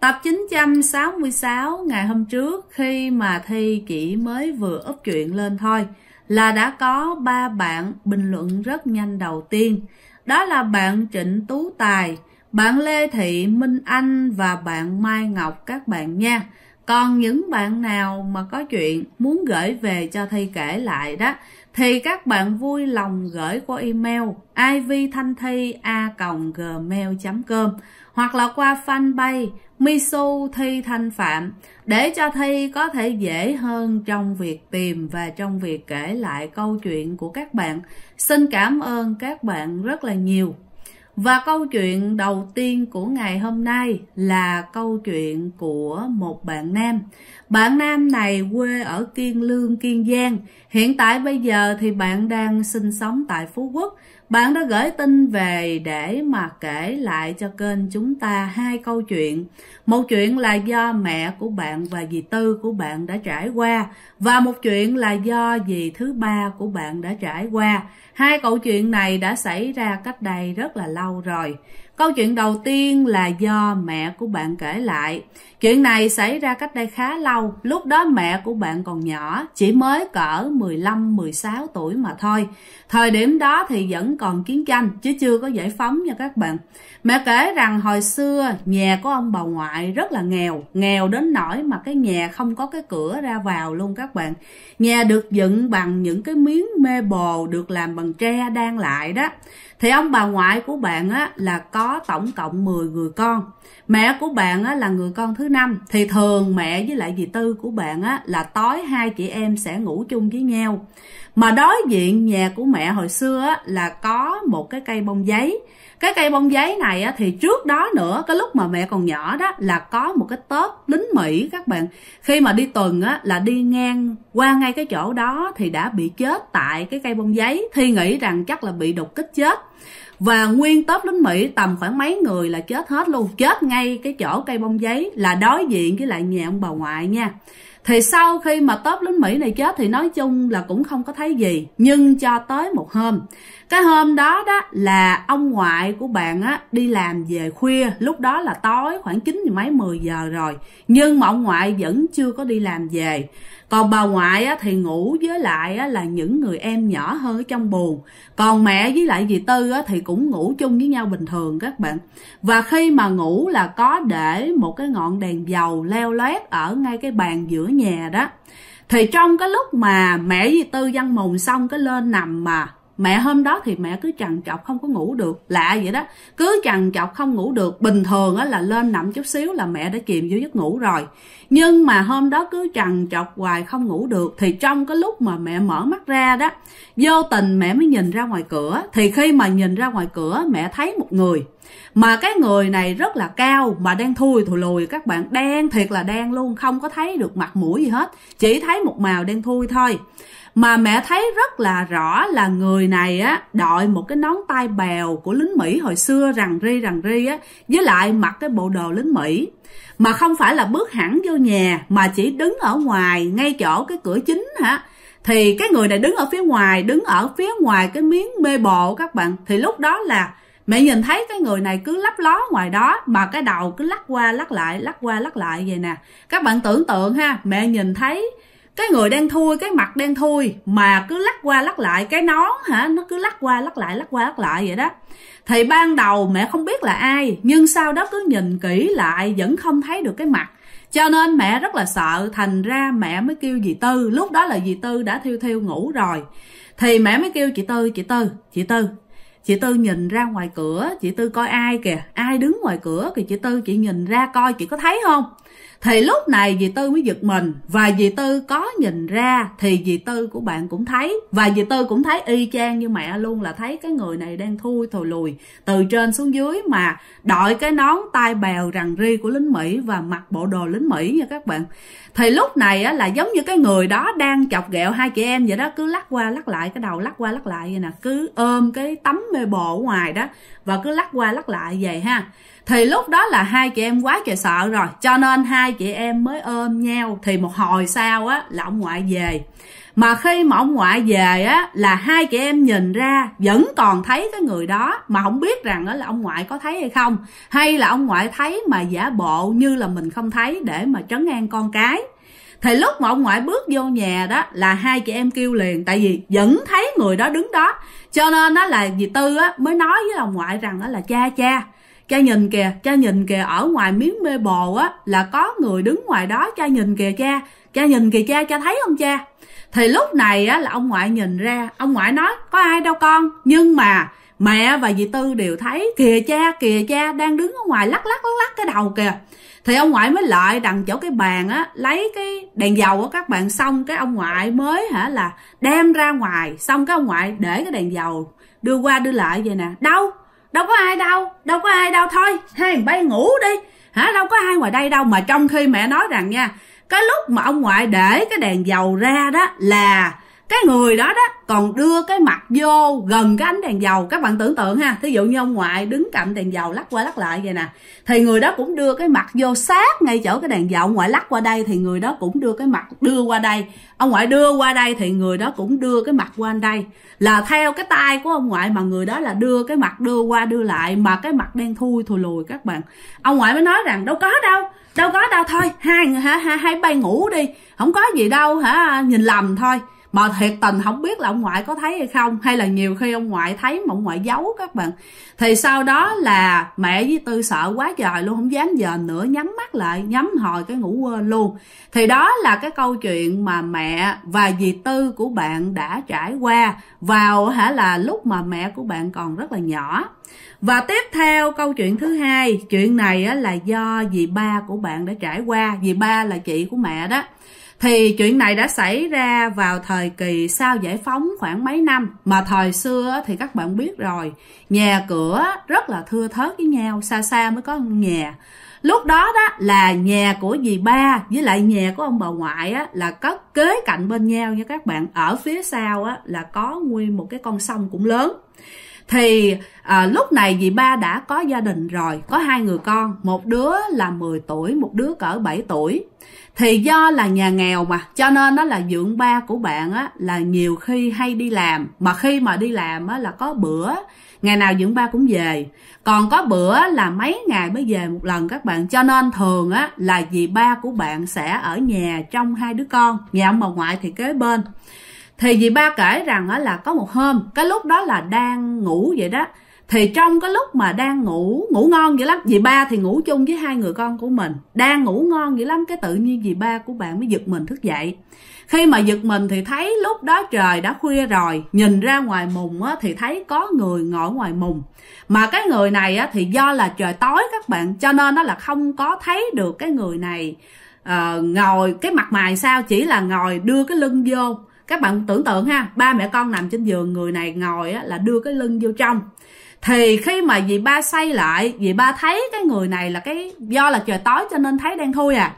Tập 966 ngày hôm trước khi mà Thi chỉ mới vừa úp chuyện lên thôi là đã có ba bạn bình luận rất nhanh đầu tiên. Đó là bạn Trịnh Tú Tài, bạn Lê Thị Minh Anh và bạn Mai Ngọc các bạn nha. Còn những bạn nào mà có chuyện muốn gửi về cho Thi kể lại đó thì các bạn vui lòng gửi qua email ivthanhthi a gmail.com hoặc là qua fanpage Misu Thi Thanh Phạm để cho Thi có thể dễ hơn trong việc tìm và trong việc kể lại câu chuyện của các bạn. Xin cảm ơn các bạn rất là nhiều. Và câu chuyện đầu tiên của ngày hôm nay là câu chuyện của một bạn nam. Bạn nam này quê ở Kiên Lương, Kiên Giang. Hiện tại bây giờ thì bạn đang sinh sống tại Phú Quốc bạn đã gửi tin về để mà kể lại cho kênh chúng ta hai câu chuyện một chuyện là do mẹ của bạn và dì tư của bạn đã trải qua và một chuyện là do dì thứ ba của bạn đã trải qua hai câu chuyện này đã xảy ra cách đây rất là lâu rồi câu chuyện đầu tiên là do mẹ của bạn kể lại chuyện này xảy ra cách đây khá lâu lúc đó mẹ của bạn còn nhỏ chỉ mới cỡ 15 16 tuổi mà thôi thời điểm đó thì vẫn còn chiến tranh chứ chưa có giải phóng nha các bạn mẹ kể rằng hồi xưa nhà của ông bà ngoại lại rất là nghèo nghèo đến nỗi mà cái nhà không có cái cửa ra vào luôn các bạn nhà được dựng bằng những cái miếng mê bồ được làm bằng tre đan lại đó thì ông bà ngoại của bạn á, là có tổng cộng 10 người con mẹ của bạn á, là người con thứ năm thì thường mẹ với lại dì tư của bạn á, là tối hai chị em sẽ ngủ chung với nhau mà đối diện nhà của mẹ hồi xưa á, là có một cái cây bông giấy cái cây bông giấy này á, thì trước đó nữa cái lúc mà mẹ còn nhỏ đó là có một cái tớp lính mỹ các bạn khi mà đi tuần á, là đi ngang qua ngay cái chỗ đó thì đã bị chết tại cái cây bông giấy thi nghĩ rằng chắc là bị đột kích chết và nguyên tớp lính Mỹ tầm khoảng mấy người là chết hết luôn chết ngay cái chỗ cây bông giấy là đối diện với lại nhà ông bà ngoại nha thì sau khi mà tớp lính Mỹ này chết thì nói chung là cũng không có thấy gì nhưng cho tới một hôm cái hôm đó đó là ông ngoại của bạn á đi làm về khuya lúc đó là tối khoảng chín mấy 10 giờ rồi nhưng mà ông ngoại vẫn chưa có đi làm về còn bà ngoại á, thì ngủ với lại á, là những người em nhỏ hơn ở trong buồn còn mẹ với lại dì tư á, thì cũng ngủ chung với nhau bình thường các bạn và khi mà ngủ là có để một cái ngọn đèn dầu leo lét ở ngay cái bàn giữa nhà đó thì trong cái lúc mà mẹ dì tư văn mùng xong cái lên nằm mà mẹ hôm đó thì mẹ cứ trằn trọc không có ngủ được lạ vậy đó cứ trằn trọc không ngủ được bình thường á là lên nằm chút xíu là mẹ đã chìm vô giấc ngủ rồi nhưng mà hôm đó cứ trằn trọc hoài không ngủ được thì trong cái lúc mà mẹ mở mắt ra đó vô tình mẹ mới nhìn ra ngoài cửa thì khi mà nhìn ra ngoài cửa mẹ thấy một người mà cái người này rất là cao mà đang thui thùi lùi các bạn đen thiệt là đen luôn không có thấy được mặt mũi gì hết chỉ thấy một màu đen thui thôi mà mẹ thấy rất là rõ là người này á đội một cái nón tai bèo của lính Mỹ hồi xưa rằng ri rằng ri á với lại mặc cái bộ đồ lính Mỹ mà không phải là bước hẳn vô nhà mà chỉ đứng ở ngoài ngay chỗ cái cửa chính hả thì cái người này đứng ở phía ngoài đứng ở phía ngoài cái miếng mê bộ các bạn thì lúc đó là mẹ nhìn thấy cái người này cứ lấp ló ngoài đó mà cái đầu cứ lắc qua lắc lại lắc qua lắc lại vậy nè các bạn tưởng tượng ha mẹ nhìn thấy cái người đang thui cái mặt đang thui mà cứ lắc qua lắc lại cái nón hả nó cứ lắc qua lắc lại lắc qua lắc lại vậy đó thì ban đầu mẹ không biết là ai nhưng sau đó cứ nhìn kỹ lại vẫn không thấy được cái mặt cho nên mẹ rất là sợ thành ra mẹ mới kêu dì tư lúc đó là dì tư đã thiêu thiêu ngủ rồi thì mẹ mới kêu chị tư chị tư chị tư chị tư nhìn ra ngoài cửa chị tư coi ai kìa ai đứng ngoài cửa kìa chị tư chị nhìn ra coi chị có thấy không thì lúc này dì tư mới giật mình và dì tư có nhìn ra thì dì tư của bạn cũng thấy và dì tư cũng thấy y chang như mẹ luôn là thấy cái người này đang thui thồi lùi từ trên xuống dưới mà đội cái nón tai bèo rằng ri của lính mỹ và mặc bộ đồ lính mỹ nha các bạn thì lúc này á, là giống như cái người đó đang chọc ghẹo hai chị em vậy đó cứ lắc qua lắc lại cái đầu lắc qua lắc lại vậy nè cứ ôm cái tấm mê bộ ngoài đó và cứ lắc qua lắc lại vậy ha thì lúc đó là hai chị em quá trời sợ rồi cho nên hai chị em mới ôm nhau thì một hồi sau á là ông ngoại về mà khi mà ông ngoại về á là hai chị em nhìn ra vẫn còn thấy cái người đó mà không biết rằng đó là ông ngoại có thấy hay không hay là ông ngoại thấy mà giả bộ như là mình không thấy để mà trấn an con cái thì lúc mà ông ngoại bước vô nhà đó là hai chị em kêu liền tại vì vẫn thấy người đó đứng đó cho nên nó là dì tư á mới nói với ông ngoại rằng đó là cha cha cha nhìn kìa cha nhìn kìa ở ngoài miếng mê bồ á là có người đứng ngoài đó cha nhìn kìa cha cha nhìn kìa cha cha thấy không cha thì lúc này á là ông ngoại nhìn ra ông ngoại nói có ai đâu con nhưng mà mẹ và dì tư đều thấy kìa cha kìa cha đang đứng ở ngoài lắc lắc lắc lắc cái đầu kìa thì ông ngoại mới lại đằng chỗ cái bàn á lấy cái đèn dầu của các bạn xong cái ông ngoại mới hả là đem ra ngoài xong cái ông ngoại để cái đèn dầu đưa qua đưa lại vậy nè đâu đâu có ai đâu đâu có ai đâu thôi hai thằng bay ngủ đi hả đâu có ai ngoài đây đâu mà trong khi mẹ nói rằng nha cái lúc mà ông ngoại để cái đèn dầu ra đó là cái người đó đó còn đưa cái mặt vô gần cái ánh đèn dầu các bạn tưởng tượng ha thí dụ như ông ngoại đứng cạnh đèn dầu lắc qua lắc lại vậy nè thì người đó cũng đưa cái mặt vô sát ngay chỗ cái đèn dầu ông ngoại lắc qua đây thì người đó cũng đưa cái mặt đưa qua đây ông ngoại đưa qua đây thì người đó cũng đưa cái mặt qua đây là theo cái tay của ông ngoại mà người đó là đưa cái mặt đưa qua đưa lại mà cái mặt đen thui thùi lùi các bạn ông ngoại mới nói rằng đâu có đâu đâu có đâu thôi hai người hả hai, hai bay ngủ đi không có gì đâu hả nhìn lầm thôi mà thiệt tình không biết là ông ngoại có thấy hay không hay là nhiều khi ông ngoại thấy mà ông ngoại giấu các bạn thì sau đó là mẹ với tư sợ quá trời luôn không dám giờ nữa nhắm mắt lại nhắm hồi cái ngủ quên luôn thì đó là cái câu chuyện mà mẹ và dì tư của bạn đã trải qua vào hả là lúc mà mẹ của bạn còn rất là nhỏ và tiếp theo câu chuyện thứ hai chuyện này là do dì ba của bạn đã trải qua dì ba là chị của mẹ đó thì chuyện này đã xảy ra vào thời kỳ sau giải phóng khoảng mấy năm mà thời xưa thì các bạn biết rồi nhà cửa rất là thưa thớt với nhau xa xa mới có nhà lúc đó đó là nhà của dì ba với lại nhà của ông bà ngoại á, là cất kế cạnh bên nhau nha các bạn ở phía sau á, là có nguyên một cái con sông cũng lớn thì à, lúc này dì ba đã có gia đình rồi có hai người con một đứa là 10 tuổi một đứa cỡ 7 tuổi thì do là nhà nghèo mà cho nên đó là dưỡng ba của bạn á là nhiều khi hay đi làm mà khi mà đi làm á là có bữa ngày nào dưỡng ba cũng về còn có bữa là mấy ngày mới về một lần các bạn cho nên thường á là dì ba của bạn sẽ ở nhà trong hai đứa con nhà ông bà ngoại thì kế bên thì dì ba kể rằng là có một hôm cái lúc đó là đang ngủ vậy đó thì trong cái lúc mà đang ngủ ngủ ngon vậy lắm dì ba thì ngủ chung với hai người con của mình đang ngủ ngon vậy lắm cái tự nhiên dì ba của bạn mới giật mình thức dậy khi mà giật mình thì thấy lúc đó trời đã khuya rồi nhìn ra ngoài mùng á, thì thấy có người ngồi ngoài mùng mà cái người này á, thì do là trời tối các bạn cho nên nó là không có thấy được cái người này uh, ngồi cái mặt mày sao chỉ là ngồi đưa cái lưng vô các bạn tưởng tượng ha ba mẹ con nằm trên giường người này ngồi á, là đưa cái lưng vô trong thì khi mà dì ba xoay lại dì ba thấy cái người này là cái do là trời tối cho nên thấy đen thui à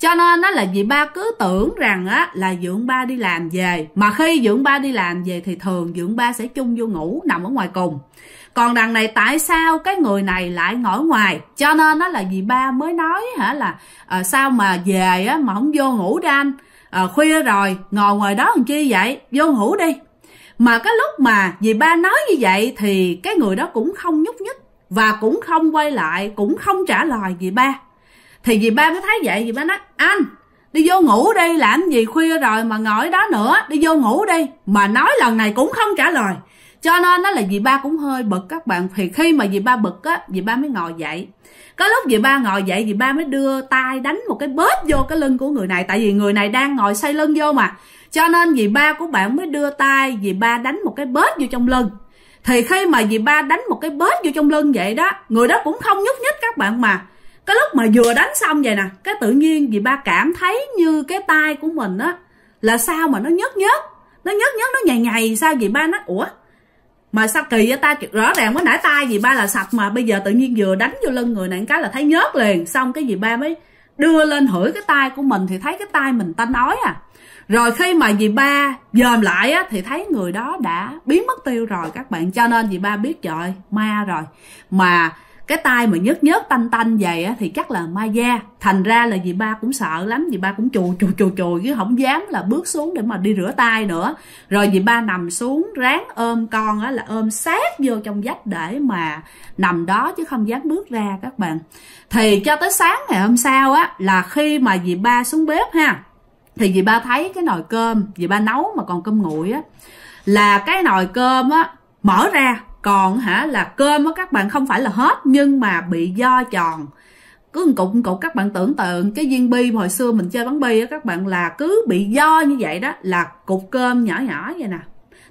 cho nên nó là dì ba cứ tưởng rằng á là dưỡng ba đi làm về mà khi dưỡng ba đi làm về thì thường dưỡng ba sẽ chung vô ngủ nằm ở ngoài cùng còn đằng này tại sao cái người này lại ngồi ngoài cho nên nó là dì ba mới nói hả là à, sao mà về á mà không vô ngủ đi anh à, khuya rồi ngồi ngoài đó làm chi vậy vô ngủ đi mà cái lúc mà dì ba nói như vậy thì cái người đó cũng không nhúc nhích và cũng không quay lại cũng không trả lời dì ba thì dì ba mới thấy vậy dì ba nói anh đi vô ngủ đi làm gì khuya rồi mà ngồi đó nữa đi vô ngủ đi mà nói lần này cũng không trả lời cho nên nó là dì ba cũng hơi bực các bạn thì khi mà dì ba bực á dì ba mới ngồi dậy có lúc dì ba ngồi dậy dì ba mới đưa tay đánh một cái bóp vô cái lưng của người này tại vì người này đang ngồi xoay lưng vô mà cho nên dì ba của bạn mới đưa tay dì ba đánh một cái bóp vô trong lưng thì khi mà dì ba đánh một cái bóp vô trong lưng vậy đó người đó cũng không nhúc nhích các bạn mà cái lúc mà vừa đánh xong vậy nè cái tự nhiên dì ba cảm thấy như cái tay của mình á là sao mà nó nhớt nhớt nó nhớt nhớt nó nhầy nhầy sao dì ba nó ủa mà sao kỳ ta rõ ràng mới nãy tay gì ba là sạch mà bây giờ tự nhiên vừa đánh vô lưng người này cái là thấy nhớt liền xong cái gì ba mới đưa lên hửi cái tay của mình thì thấy cái tay mình tanh nói à rồi khi mà dì ba dòm lại á, thì thấy người đó đã biến mất tiêu rồi các bạn cho nên dì ba biết rồi ma rồi mà cái tay mà nhớt nhớt tanh tanh vậy á, thì chắc là ma da thành ra là dì ba cũng sợ lắm dì ba cũng chùi chùi chùi chùi chứ không dám là bước xuống để mà đi rửa tay nữa rồi dì ba nằm xuống ráng ôm con á là ôm sát vô trong vách để mà nằm đó chứ không dám bước ra các bạn thì cho tới sáng ngày hôm sau á là khi mà dì ba xuống bếp ha thì dì ba thấy cái nồi cơm dì ba nấu mà còn cơm nguội á là cái nồi cơm á mở ra còn hả là cơm á các bạn không phải là hết nhưng mà bị do tròn cứ một cục một cục các bạn tưởng tượng cái viên bi hồi xưa mình chơi bắn bi á các bạn là cứ bị do như vậy đó là cục cơm nhỏ nhỏ vậy nè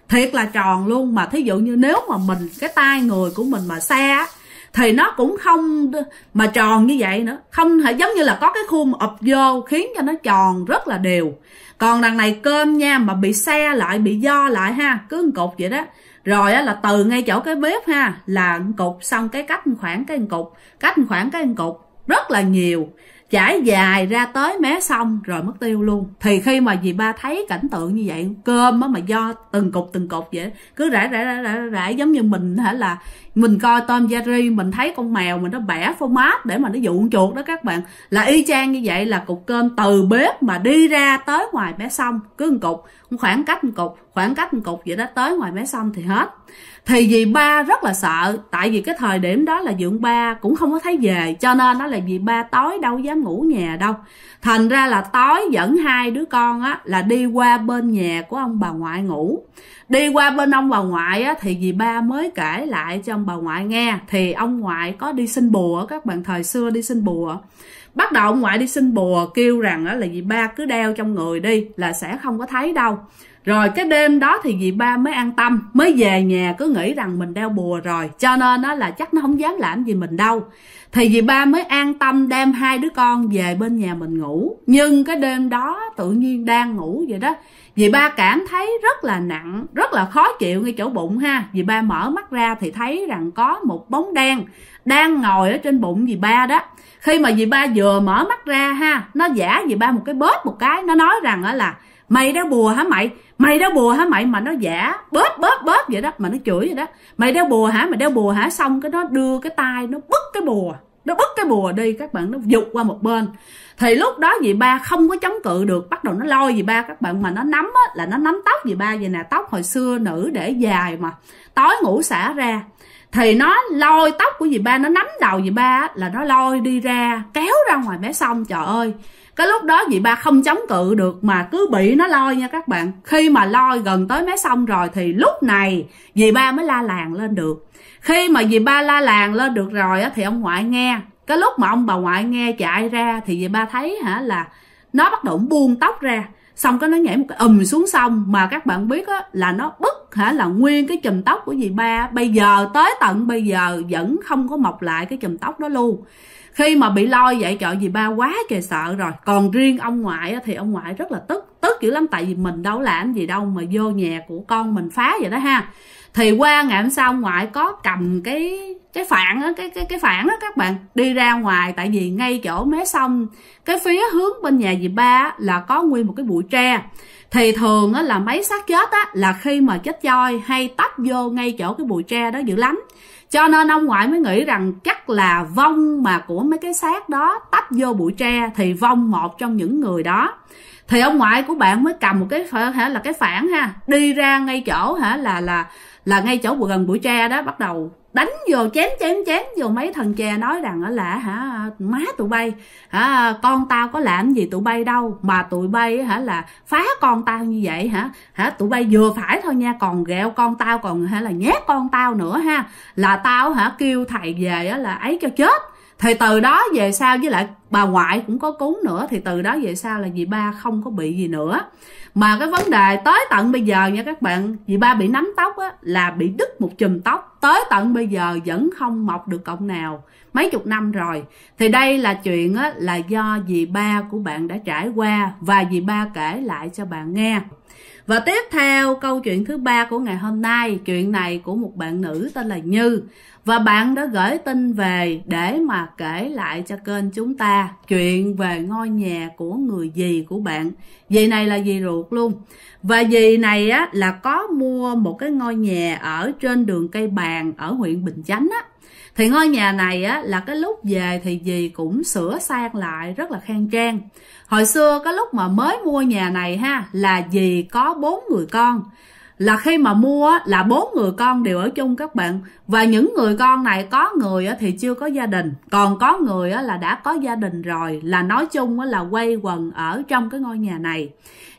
thiệt là tròn luôn mà thí dụ như nếu mà mình cái tay người của mình mà xe thì nó cũng không mà tròn như vậy nữa không thể giống như là có cái khuôn ập vô khiến cho nó tròn rất là đều còn đằng này cơm nha mà bị xe lại bị do lại ha cứ một cục vậy đó rồi á, là từ ngay chỗ cái bếp ha là cục xong cái cách khoảng cái cục cách khoảng cái cục rất là nhiều trải dài ra tới mé xong rồi mất tiêu luôn thì khi mà dì ba thấy cảnh tượng như vậy cơm á mà do từng cục từng cục vậy cứ rải rải rải rải, rải giống như mình hả là mình coi Tom Jerry mình thấy con mèo mình nó bẻ phô mát để mà nó dụ chuột đó các bạn là y chang như vậy là cục cơm từ bếp mà đi ra tới ngoài mé sông cứ một cục khoảng cách một cục khoảng cách một cục vậy đó tới ngoài mé sông thì hết thì dì ba rất là sợ tại vì cái thời điểm đó là dượng ba cũng không có thấy về cho nên nó là dì ba tối đâu dám ngủ nhà đâu thành ra là tối dẫn hai đứa con á là đi qua bên nhà của ông bà ngoại ngủ đi qua bên ông bà ngoại á, thì dì ba mới kể lại cho ông bà ngoại nghe thì ông ngoại có đi xin bùa các bạn thời xưa đi xin bùa bắt đầu ông ngoại đi xin bùa kêu rằng á, là dì ba cứ đeo trong người đi là sẽ không có thấy đâu rồi cái đêm đó thì dì ba mới an tâm mới về nhà cứ nghĩ rằng mình đeo bùa rồi cho nên nó là chắc nó không dám làm gì mình đâu thì dì ba mới an tâm đem hai đứa con về bên nhà mình ngủ nhưng cái đêm đó tự nhiên đang ngủ vậy đó dì ba cảm thấy rất là nặng rất là khó chịu ngay chỗ bụng ha dì ba mở mắt ra thì thấy rằng có một bóng đen đang ngồi ở trên bụng dì ba đó khi mà dì ba vừa mở mắt ra ha nó giả dì ba một cái bớt một cái nó nói rằng là mày đã bùa hả mày mày đeo bùa hả mày mà nó giả bớt bớt bớt vậy đó mà nó chửi vậy đó mày đeo bùa hả mày đeo bùa hả xong cái nó đưa cái tay nó bứt cái bùa nó bứt cái bùa đi các bạn nó dục qua một bên thì lúc đó dì ba không có chống cự được bắt đầu nó lôi dì ba các bạn mà nó nắm á, là nó nắm tóc dì ba vậy nè tóc hồi xưa nữ để dài mà tối ngủ xả ra thì nó lôi tóc của dì ba nó nắm đầu dì ba là nó lôi đi ra kéo ra ngoài bé xong trời ơi cái lúc đó chị ba không chống cự được mà cứ bị nó loi nha các bạn khi mà loi gần tới mé sông rồi thì lúc này dì ba mới la làng lên được khi mà dì ba la làng lên được rồi á, thì ông ngoại nghe cái lúc mà ông bà ngoại nghe chạy ra thì dì ba thấy hả là nó bắt đầu buông tóc ra xong cái nó nhảy một cái ầm xuống sông mà các bạn biết á, là nó bứt hả là nguyên cái chùm tóc của dì ba bây giờ tới tận bây giờ vẫn không có mọc lại cái chùm tóc đó luôn khi mà bị loi vậy trời gì ba quá kề sợ rồi còn riêng ông ngoại thì ông ngoại rất là tức tức dữ lắm tại vì mình đâu làm gì đâu mà vô nhà của con mình phá vậy đó ha thì qua ngày hôm sau ông ngoại có cầm cái cái phản á cái cái cái phản á các bạn đi ra ngoài tại vì ngay chỗ mé sông cái phía hướng bên nhà dì ba là có nguyên một cái bụi tre thì thường á là mấy xác chết á là khi mà chết voi hay tấp vô ngay chỗ cái bụi tre đó dữ lắm cho nên ông ngoại mới nghĩ rằng chắc là vong mà của mấy cái xác đó tách vô bụi tre thì vong một trong những người đó thì ông ngoại của bạn mới cầm một cái hả là cái phản ha đi ra ngay chỗ hả là là là ngay chỗ gần bụi tre đó bắt đầu đánh vô chém chém chém vô mấy thằng chè nói rằng ở là hả má tụi bay hả con tao có làm gì tụi bay đâu mà tụi bay hả là phá con tao như vậy hả hả tụi bay vừa phải thôi nha còn ghẹo con tao còn hả là nhét con tao nữa ha là tao hả kêu thầy về là ấy cho chết thì từ đó về sau với lại bà ngoại cũng có cúng nữa thì từ đó về sau là dì ba không có bị gì nữa mà cái vấn đề tới tận bây giờ nha các bạn dì ba bị nắm tóc á, là bị đứt một chùm tóc tới tận bây giờ vẫn không mọc được cộng nào mấy chục năm rồi thì đây là chuyện á, là do dì ba của bạn đã trải qua và dì ba kể lại cho bạn nghe và tiếp theo câu chuyện thứ ba của ngày hôm nay chuyện này của một bạn nữ tên là như và bạn đã gửi tin về để mà kể lại cho kênh chúng ta chuyện về ngôi nhà của người dì của bạn dì này là dì ruột luôn và dì này á là có mua một cái ngôi nhà ở trên đường cây bàn ở huyện bình chánh á thì ngôi nhà này á là cái lúc về thì dì cũng sửa sang lại rất là khang trang hồi xưa cái lúc mà mới mua nhà này ha là dì có bốn người con là khi mà mua là bốn người con đều ở chung các bạn và những người con này có người thì chưa có gia đình còn có người là đã có gia đình rồi là nói chung là quay quần ở trong cái ngôi nhà này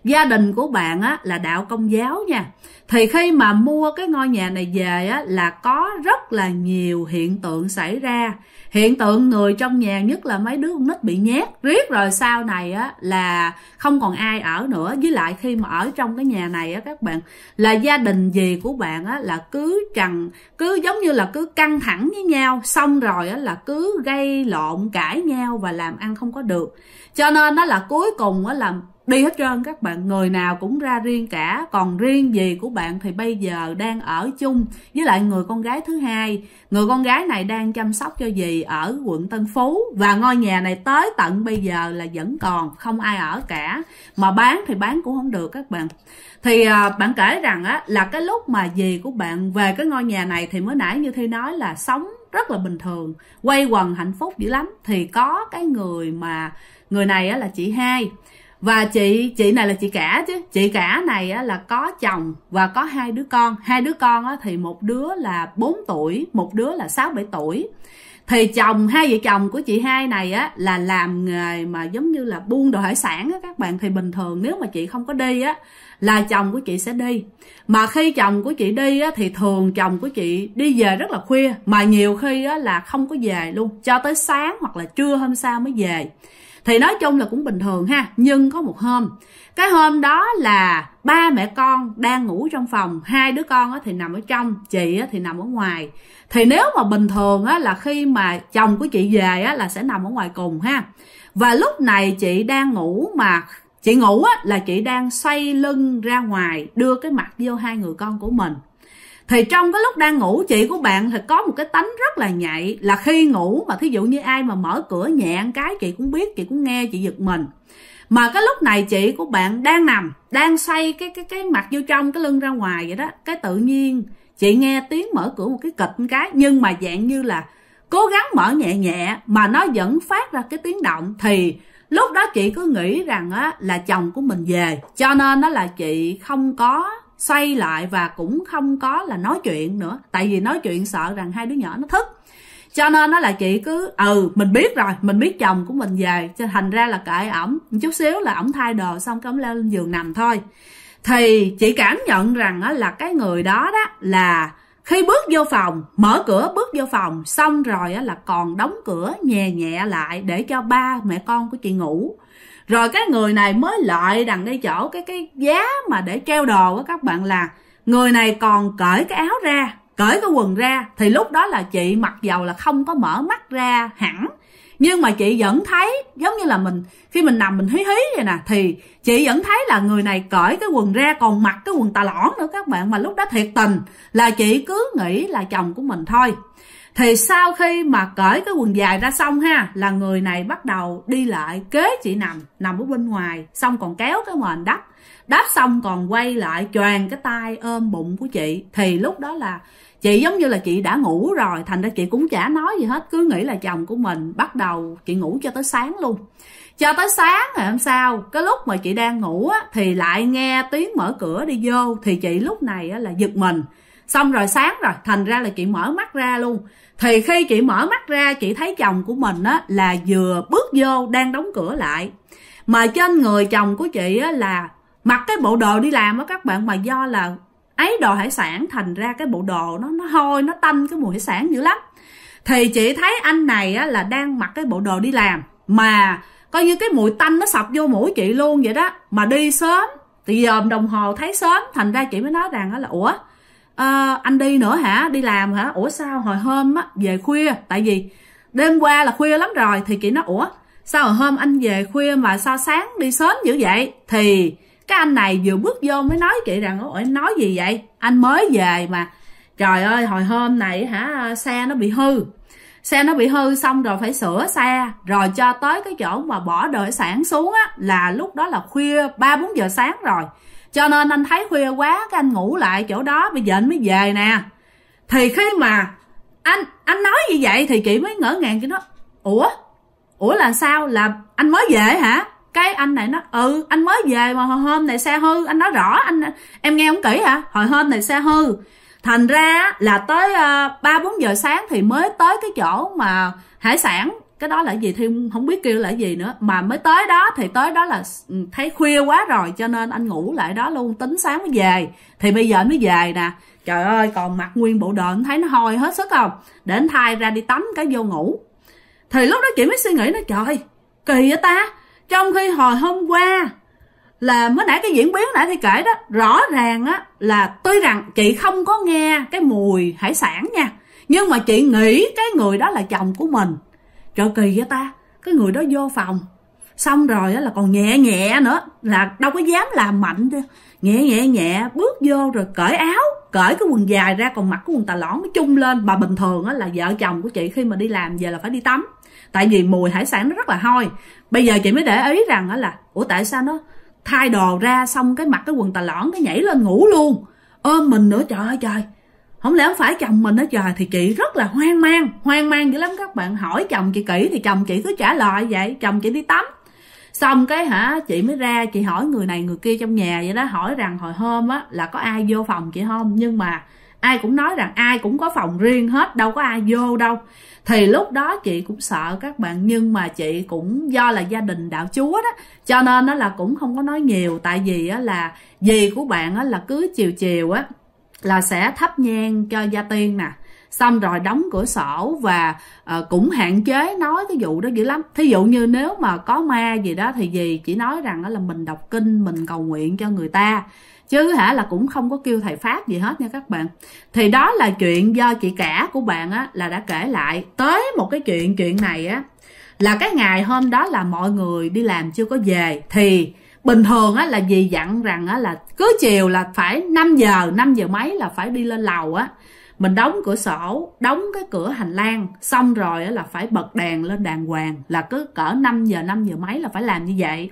gia đình của bạn á, là đạo công giáo nha thì khi mà mua cái ngôi nhà này về á, là có rất là nhiều hiện tượng xảy ra hiện tượng người trong nhà nhất là mấy đứa con nít bị nhét riết rồi sau này á là không còn ai ở nữa với lại khi mà ở trong cái nhà này á các bạn là gia đình gì của bạn á là cứ trần cứ giống như là cứ căng thẳng với nhau xong rồi á là cứ gây lộn cãi nhau và làm ăn không có được cho nên nó là cuối cùng á là đi hết trơn các bạn người nào cũng ra riêng cả còn riêng gì của bạn thì bây giờ đang ở chung với lại người con gái thứ hai người con gái này đang chăm sóc cho dì ở quận tân phú và ngôi nhà này tới tận bây giờ là vẫn còn không ai ở cả mà bán thì bán cũng không được các bạn thì à, bạn kể rằng á là cái lúc mà dì của bạn về cái ngôi nhà này thì mới nãy như thi nói là sống rất là bình thường quay quần hạnh phúc dữ lắm thì có cái người mà người này á, là chị hai và chị chị này là chị cả chứ chị cả này á, là có chồng và có hai đứa con hai đứa con á, thì một đứa là 4 tuổi một đứa là 6 7 tuổi thì chồng hai vợ chồng của chị hai này á là làm nghề mà giống như là buôn đồ hải sản á các bạn thì bình thường nếu mà chị không có đi á là chồng của chị sẽ đi mà khi chồng của chị đi á thì thường chồng của chị đi về rất là khuya mà nhiều khi á là không có về luôn cho tới sáng hoặc là trưa hôm sau mới về thì nói chung là cũng bình thường ha nhưng có một hôm cái hôm đó là ba mẹ con đang ngủ trong phòng hai đứa con thì nằm ở trong chị thì nằm ở ngoài thì nếu mà bình thường là khi mà chồng của chị về là sẽ nằm ở ngoài cùng ha và lúc này chị đang ngủ mà chị ngủ á là chị đang xoay lưng ra ngoài đưa cái mặt vô hai người con của mình thì trong cái lúc đang ngủ chị của bạn thì có một cái tánh rất là nhạy là khi ngủ mà thí dụ như ai mà mở cửa nhẹ ăn cái chị cũng biết chị cũng nghe chị giật mình mà cái lúc này chị của bạn đang nằm đang xoay cái cái cái mặt vô trong cái lưng ra ngoài vậy đó cái tự nhiên chị nghe tiếng mở cửa một cái kịch một cái nhưng mà dạng như là cố gắng mở nhẹ nhẹ mà nó vẫn phát ra cái tiếng động thì lúc đó chị cứ nghĩ rằng á là chồng của mình về cho nên nó là chị không có xoay lại và cũng không có là nói chuyện nữa tại vì nói chuyện sợ rằng hai đứa nhỏ nó thức cho nên nó là chị cứ ừ mình biết rồi mình biết chồng của mình về cho thành ra là kệ ổng chút xíu là ổng thay đồ xong cái ổng leo lên giường nằm thôi thì chị cảm nhận rằng á là cái người đó đó là khi bước vô phòng mở cửa bước vô phòng xong rồi á là còn đóng cửa nhẹ nhẹ lại để cho ba mẹ con của chị ngủ rồi cái người này mới lợi đằng ngay chỗ cái cái giá mà để treo đồ á các bạn là người này còn cởi cái áo ra cởi cái quần ra thì lúc đó là chị mặc dầu là không có mở mắt ra hẳn nhưng mà chị vẫn thấy giống như là mình khi mình nằm mình hí hí vậy nè thì chị vẫn thấy là người này cởi cái quần ra còn mặc cái quần tà lõn nữa các bạn mà lúc đó thiệt tình là chị cứ nghĩ là chồng của mình thôi thì sau khi mà cởi cái quần dài ra xong ha là người này bắt đầu đi lại kế chị nằm nằm ở bên ngoài xong còn kéo cái mền đắp đắp xong còn quay lại choàng cái tay ôm bụng của chị thì lúc đó là chị giống như là chị đã ngủ rồi thành ra chị cũng chả nói gì hết cứ nghĩ là chồng của mình bắt đầu chị ngủ cho tới sáng luôn cho tới sáng ngày hôm sau cái lúc mà chị đang ngủ á, thì lại nghe tiếng mở cửa đi vô thì chị lúc này á, là giật mình xong rồi sáng rồi thành ra là chị mở mắt ra luôn thì khi chị mở mắt ra chị thấy chồng của mình á là vừa bước vô đang đóng cửa lại mà trên người chồng của chị á là mặc cái bộ đồ đi làm á các bạn mà do là ấy đồ hải sản thành ra cái bộ đồ nó nó hôi nó tanh cái mùi hải sản dữ lắm thì chị thấy anh này á là đang mặc cái bộ đồ đi làm mà coi như cái mùi tanh nó sập vô mũi chị luôn vậy đó mà đi sớm thì giờ đồng hồ thấy sớm thành ra chị mới nói rằng á là ủa à, anh đi nữa hả đi làm hả ủa sao hồi hôm á về khuya tại vì đêm qua là khuya lắm rồi thì chị nói ủa sao hồi hôm anh về khuya mà sao sáng đi sớm dữ vậy thì cái anh này vừa bước vô mới nói chị rằng ủa anh nói gì vậy anh mới về mà trời ơi hồi hôm này hả xe nó bị hư xe nó bị hư xong rồi phải sửa xe rồi cho tới cái chỗ mà bỏ đợi sản xuống á là lúc đó là khuya ba bốn giờ sáng rồi cho nên anh thấy khuya quá cái anh ngủ lại chỗ đó bây giờ anh mới về nè thì khi mà anh anh nói như vậy thì chị mới ngỡ ngàng chị nói ủa ủa là sao là anh mới về hả cái anh này nó ừ anh mới về mà hồi hôm này xe hư anh nói rõ anh em nghe không kỹ hả hồi hôm này xe hư thành ra là tới ờ, ba uh, bốn giờ sáng thì mới tới cái chỗ mà hải sản cái đó là gì thì không biết kêu là gì nữa mà mới tới đó thì tới đó là ừ, thấy khuya quá rồi cho nên anh ngủ lại đó luôn tính sáng mới về thì bây giờ mới về nè trời ơi còn mặc nguyên bộ đệm thấy nó hôi hết sức không để anh thay ra đi tắm cái vô ngủ thì lúc đó chị mới suy nghĩ nó trời kỳ vậy ta trong khi hồi hôm qua là mới nãy cái diễn biến nãy thì kể đó rõ ràng á là tuy rằng chị không có nghe cái mùi hải sản nha nhưng mà chị nghĩ cái người đó là chồng của mình trời kỳ vậy ta cái người đó vô phòng xong rồi là còn nhẹ nhẹ nữa là đâu có dám làm mạnh đâu nhẹ nhẹ nhẹ bước vô rồi cởi áo cởi cái quần dài ra còn mặc cái quần tà lõn nó chung lên bà bình thường á là vợ chồng của chị khi mà đi làm về là phải đi tắm tại vì mùi hải sản nó rất là hôi bây giờ chị mới để ý rằng á là ủa tại sao nó thay đồ ra xong cái mặc cái quần tà lõn cái nhảy lên ngủ luôn ôm mình nữa trời ơi trời không lẽ không phải chồng mình đó trời thì chị rất là hoang mang hoang mang dữ lắm các bạn hỏi chồng chị kỹ thì chồng chị cứ trả lời vậy chồng chị đi tắm xong cái hả chị mới ra chị hỏi người này người kia trong nhà vậy đó hỏi rằng hồi hôm á là có ai vô phòng chị không nhưng mà ai cũng nói rằng ai cũng có phòng riêng hết đâu có ai vô đâu thì lúc đó chị cũng sợ các bạn nhưng mà chị cũng do là gia đình đạo chúa đó cho nên nó là cũng không có nói nhiều tại vì á là gì của bạn á là cứ chiều chiều á là sẽ thắp nhang cho gia tiên nè xong rồi đóng cửa sổ và uh, cũng hạn chế nói cái vụ đó dữ lắm thí dụ như nếu mà có ma gì đó thì gì chỉ nói rằng đó là mình đọc kinh mình cầu nguyện cho người ta chứ hả là cũng không có kêu thầy pháp gì hết nha các bạn thì đó là chuyện do chị cả của bạn á là đã kể lại tới một cái chuyện chuyện này á là cái ngày hôm đó là mọi người đi làm chưa có về thì bình thường á là dì dặn rằng á là cứ chiều là phải 5 giờ 5 giờ mấy là phải đi lên lầu á mình đóng cửa sổ đóng cái cửa hành lang xong rồi á là phải bật đèn lên đàng hoàng là cứ cỡ 5 giờ 5 giờ mấy là phải làm như vậy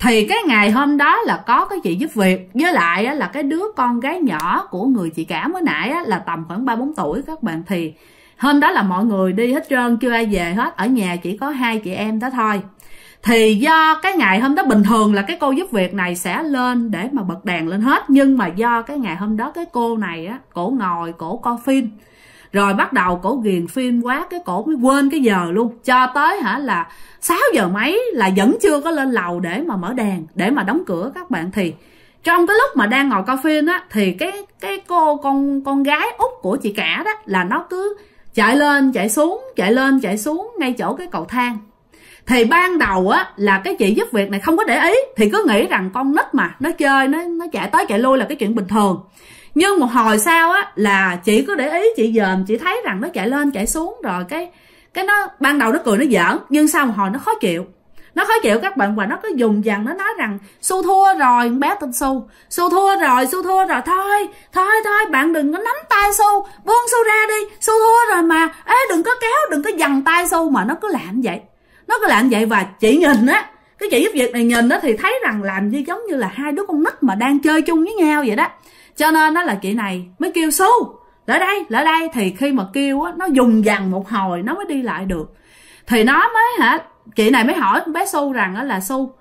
thì cái ngày hôm đó là có cái chị giúp việc với lại á, là cái đứa con gái nhỏ của người chị cả mới nãy á, là tầm khoảng ba bốn tuổi các bạn thì hôm đó là mọi người đi hết trơn chưa ai về hết ở nhà chỉ có hai chị em đó thôi thì do cái ngày hôm đó bình thường là cái cô giúp việc này sẽ lên để mà bật đèn lên hết nhưng mà do cái ngày hôm đó cái cô này á cổ ngồi cổ coi phim rồi bắt đầu cổ ghiền phim quá cái cổ mới quên cái giờ luôn cho tới hả là 6 giờ mấy là vẫn chưa có lên lầu để mà mở đèn để mà đóng cửa các bạn thì trong cái lúc mà đang ngồi coi phim á thì cái cái cô con con gái út của chị cả đó là nó cứ chạy lên chạy xuống chạy lên chạy xuống ngay chỗ cái cầu thang thì ban đầu á là cái chị giúp việc này không có để ý thì cứ nghĩ rằng con nít mà nó chơi nó nó chạy tới chạy lui là cái chuyện bình thường nhưng một hồi sau á là chị cứ để ý chị dòm chị thấy rằng nó chạy lên chạy xuống rồi cái cái nó ban đầu nó cười nó giỡn nhưng sau một hồi nó khó chịu nó khó chịu các bạn và nó cứ dùng dằn nó nói rằng su thua rồi bé tên su su thua rồi su thua rồi thôi thôi thôi bạn đừng có nắm tay su buông su ra đi su thua rồi mà ế đừng có kéo đừng có dằn tay su mà nó cứ làm vậy nó cứ làm vậy và chị nhìn á cái chị giúp việc này nhìn đó thì thấy rằng làm như giống như là hai đứa con nít mà đang chơi chung với nhau vậy đó cho nên nó là chị này mới kêu su lại đây lại đây thì khi mà kêu á nó dùng dằn một hồi nó mới đi lại được thì nó mới hả chị này mới hỏi bé su rằng á là su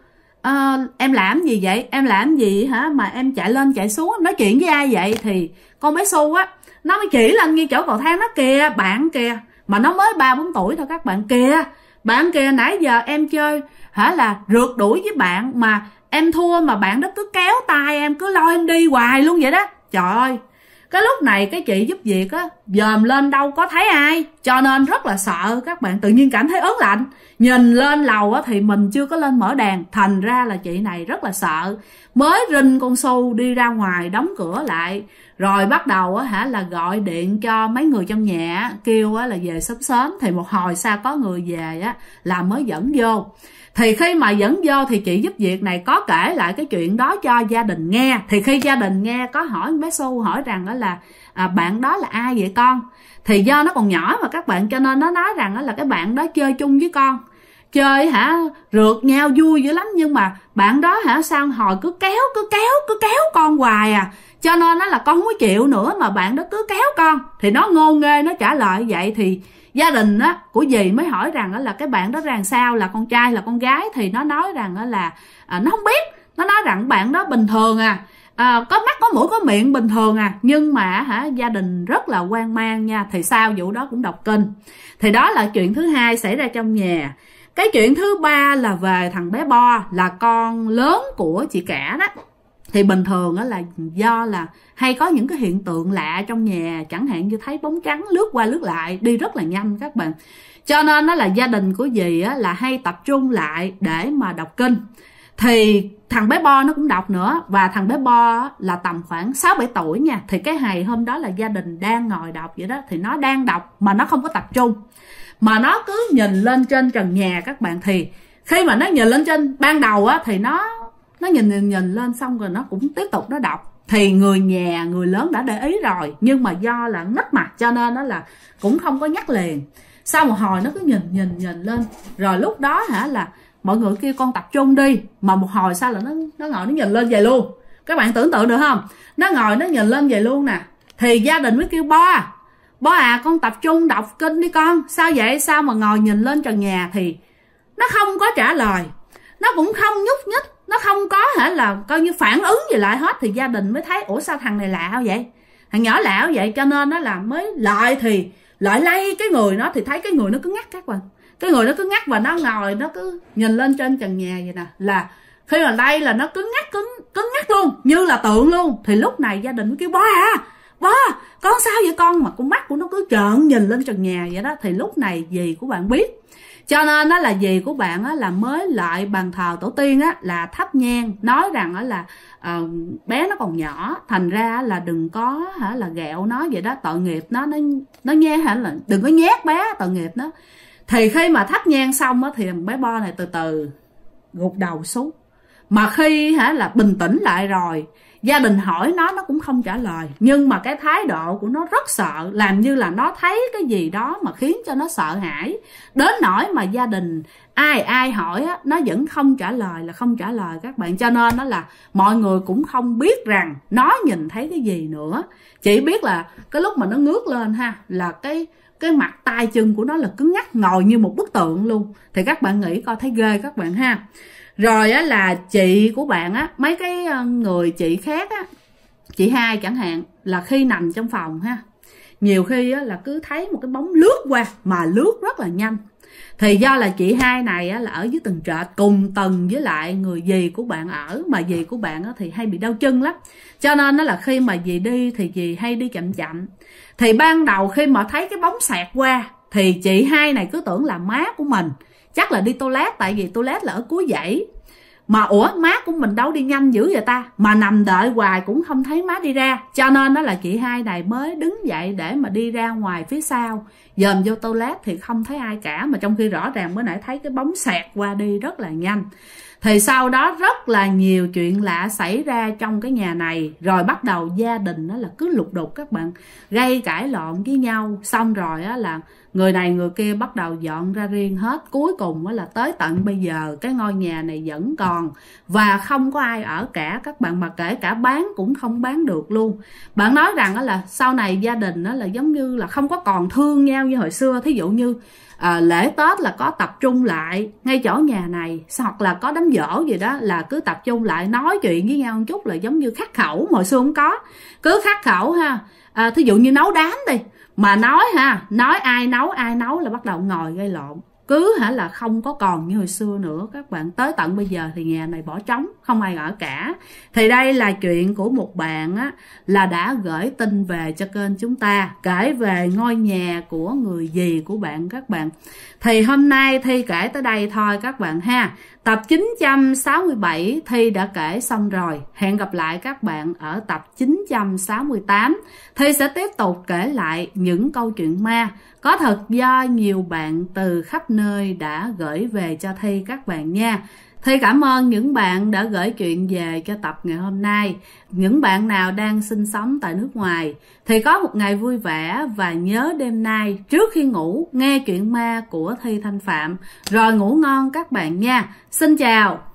à, ờ, em làm gì vậy em làm gì hả mà em chạy lên chạy xuống nói chuyện với ai vậy thì con bé su á nó mới chỉ lên như chỗ cầu thang nó kìa bạn kìa mà nó mới ba bốn tuổi thôi các bạn kìa bạn kìa nãy giờ em chơi hả là rượt đuổi với bạn mà em thua mà bạn đó cứ kéo tay em cứ lo em đi hoài luôn vậy đó trời ơi cái lúc này cái chị giúp việc á dòm lên đâu có thấy ai cho nên rất là sợ các bạn tự nhiên cảm thấy ớn lạnh nhìn lên lầu thì mình chưa có lên mở đèn thành ra là chị này rất là sợ mới rinh con su đi ra ngoài đóng cửa lại rồi bắt đầu á hả là gọi điện cho mấy người trong nhà kêu á là về sớm sớm thì một hồi xa có người về á là mới dẫn vô thì khi mà dẫn vô thì chị giúp việc này có kể lại cái chuyện đó cho gia đình nghe thì khi gia đình nghe có hỏi bé su hỏi rằng đó là à, bạn đó là ai vậy con thì do nó còn nhỏ mà các bạn cho nên nó nói rằng là cái bạn đó chơi chung với con chơi hả rượt nhau vui dữ lắm nhưng mà bạn đó hả sao hồi cứ kéo cứ kéo cứ kéo con hoài à cho nên nó là con không có chịu nữa mà bạn đó cứ kéo con thì nó ngô nghê nó trả lời vậy thì gia đình á của dì mới hỏi rằng là cái bạn đó rằng sao là con trai là con gái thì nó nói rằng là à, nó không biết nó nói rằng bạn đó bình thường à à, có mắt có mũi có miệng bình thường à nhưng mà hả gia đình rất là quan mang nha thì sau vụ đó cũng đọc kinh thì đó là chuyện thứ hai xảy ra trong nhà cái chuyện thứ ba là về thằng bé bo là con lớn của chị cả đó thì bình thường đó là do là hay có những cái hiện tượng lạ trong nhà chẳng hạn như thấy bóng trắng lướt qua lướt lại đi rất là nhanh các bạn cho nên nó là gia đình của dì là hay tập trung lại để mà đọc kinh thì thằng bé bo nó cũng đọc nữa và thằng bé bo là tầm khoảng 6 7 tuổi nha thì cái hài hôm đó là gia đình đang ngồi đọc vậy đó thì nó đang đọc mà nó không có tập trung mà nó cứ nhìn lên trên trần nhà các bạn thì khi mà nó nhìn lên trên ban đầu á thì nó nó nhìn nhìn nhìn lên xong rồi nó cũng tiếp tục nó đọc thì người nhà người lớn đã để ý rồi nhưng mà do là ngất mặt cho nên nó là cũng không có nhắc liền sau một hồi nó cứ nhìn nhìn nhìn lên rồi lúc đó hả là mọi người kêu con tập trung đi mà một hồi sau là nó nó ngồi nó nhìn lên vậy luôn các bạn tưởng tượng được không nó ngồi nó nhìn lên vậy luôn nè thì gia đình mới kêu bo bo à con tập trung đọc kinh đi con sao vậy sao mà ngồi nhìn lên trần nhà thì nó không có trả lời nó cũng không nhúc nhích nó không có hả là coi như phản ứng gì lại hết thì gia đình mới thấy ủa sao thằng này lạ vậy thằng nhỏ lạ vậy cho nên nó là mới lại thì lại lay cái người nó thì thấy cái người nó cứ ngắt các bạn cái người nó cứ ngắt và nó ngồi nó cứ nhìn lên trên trần nhà vậy nè là khi mà đây là nó cứng ngắt cứng cứng ngắt luôn như là tượng luôn thì lúc này gia đình kêu bó à bó con sao vậy con mà con mắt của nó cứ trợn nhìn lên trần nhà vậy đó thì lúc này gì của bạn biết cho nên nó là gì của bạn á, là mới lại bàn thờ tổ tiên á, là thắp nhang nói rằng á, là uh, bé nó còn nhỏ thành ra là đừng có hả là gẹo nó vậy đó tội nghiệp nó nó nó nghe hả là đừng có nhét bé tội nghiệp nó thì khi mà thắp nhang xong á, thì thằng bé bo này từ từ gục đầu xuống mà khi hả là bình tĩnh lại rồi gia đình hỏi nó nó cũng không trả lời nhưng mà cái thái độ của nó rất sợ làm như là nó thấy cái gì đó mà khiến cho nó sợ hãi đến nỗi mà gia đình ai ai hỏi á, nó vẫn không trả lời là không trả lời các bạn cho nên nó là mọi người cũng không biết rằng nó nhìn thấy cái gì nữa chỉ biết là cái lúc mà nó ngước lên ha là cái cái mặt tay chân của nó là cứng ngắc ngồi như một bức tượng luôn thì các bạn nghĩ coi thấy ghê các bạn ha rồi á là chị của bạn á mấy cái ờ, người chị khác á chị hai chẳng hạn là khi nằm trong phòng ha nhiều khi á, là cứ thấy một cái bóng lướt qua mà lướt rất là nhanh thì do là chị hai này á, là ở dưới tầng trệt cùng tầng với lại người dì của bạn ở mà dì của bạn á, thì hay bị đau chân lắm cho nên nó là khi mà dì đi thì dì hay đi chậm chậm thì ban đầu khi mà thấy cái bóng sạc qua thì chị hai này cứ tưởng là má của mình chắc là đi toilet tại vì toilet là ở cuối dãy mà ủa má của mình đâu đi nhanh dữ vậy ta mà nằm đợi hoài cũng không thấy má đi ra cho nên đó là chị hai này mới đứng dậy để mà đi ra ngoài phía sau dòm vô toilet thì không thấy ai cả mà trong khi rõ ràng mới nãy thấy cái bóng sạc qua đi rất là nhanh thì sau đó rất là nhiều chuyện lạ xảy ra trong cái nhà này rồi bắt đầu gia đình đó là cứ lục đục các bạn gây cãi lộn với nhau xong rồi á là người này người kia bắt đầu dọn ra riêng hết cuối cùng á là tới tận bây giờ cái ngôi nhà này vẫn còn và không có ai ở cả các bạn mà kể cả bán cũng không bán được luôn bạn nói rằng á là sau này gia đình á là giống như là không có còn thương nhau như hồi xưa thí dụ như à, lễ tết là có tập trung lại ngay chỗ nhà này hoặc là có đám dỗ gì đó là cứ tập trung lại nói chuyện với nhau một chút là giống như khắc khẩu hồi xưa không có cứ khắc khẩu ha à, thí dụ như nấu đám đi mà nói ha nói ai nấu ai nấu là bắt đầu ngồi gây lộn cứ hả là không có còn như hồi xưa nữa các bạn tới tận bây giờ thì nhà này bỏ trống không ai ở cả thì đây là chuyện của một bạn á là đã gửi tin về cho kênh chúng ta kể về ngôi nhà của người gì của bạn các bạn thì hôm nay thi kể tới đây thôi các bạn ha tập 967 thi đã kể xong rồi hẹn gặp lại các bạn ở tập 968 thi sẽ tiếp tục kể lại những câu chuyện ma có thật do nhiều bạn từ khắp nơi đã gửi về cho Thi các bạn nha. Thi cảm ơn những bạn đã gửi chuyện về cho tập ngày hôm nay. Những bạn nào đang sinh sống tại nước ngoài thì có một ngày vui vẻ và nhớ đêm nay trước khi ngủ nghe chuyện ma của Thi Thanh Phạm. Rồi ngủ ngon các bạn nha. Xin chào!